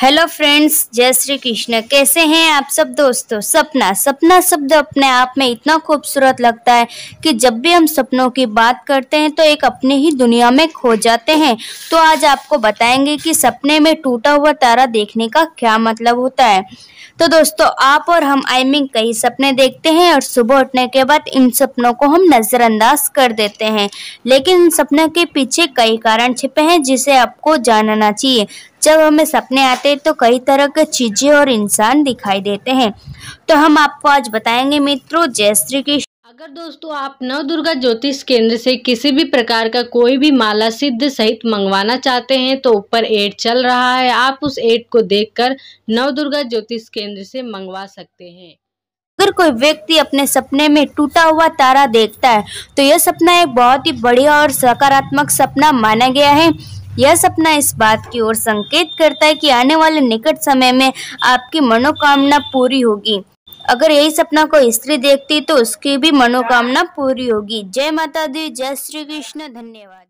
hello friends जय श्री कृष्ण कैसे हैं आप सब दोस्तों सपना सपना शब्द अपने आप में इतना खूबसूरत लगता है कि जब भी हम सपनों की बात करते हैं तो एक अपने ही दुनिया में खो जाते हैं तो आज आपको बताएंगे कि सपने में टूटा हुआ तारा देखने का क्या मतलब होता है तो दोस्तों आप और हम आई मीन कई सपने देखते हैं और सुबह उठने के बाद इन सपनों को हम नज़रअंदाज कर देते हैं लेकिन इन सपनों के पीछे कई कारण छिपे हैं जिसे आपको जानना चाहिए जब हमें सपने आते हैं तो कई तरह के चीज़ें और इंसान दिखाई देते हैं तो हम आपको आज बताएंगे मित्रों जय श्री कृष्ण अगर दोस्तों आप नव दुर्गा ज्योतिष केंद्र से किसी भी प्रकार का कोई भी माला सिद्ध सहित मंगवाना चाहते हैं तो ऊपर एड चल रहा है आप उस एड को देखकर नव दुर्गा ज्योतिष केंद्र से मंगवा सकते हैं अगर कोई व्यक्ति अपने सपने में टूटा हुआ तारा देखता है तो यह सपना एक बहुत ही बढ़िया और सकारात्मक सपना माना गया है यह सपना इस बात की ओर संकेत करता है कि आने वाले निकट समय में आपकी मनोकामना पूरी होगी अगर यही सपना को स्त्री देखती तो उसकी भी मनोकामना पूरी होगी जय माता दी जय श्री कृष्ण धन्यवाद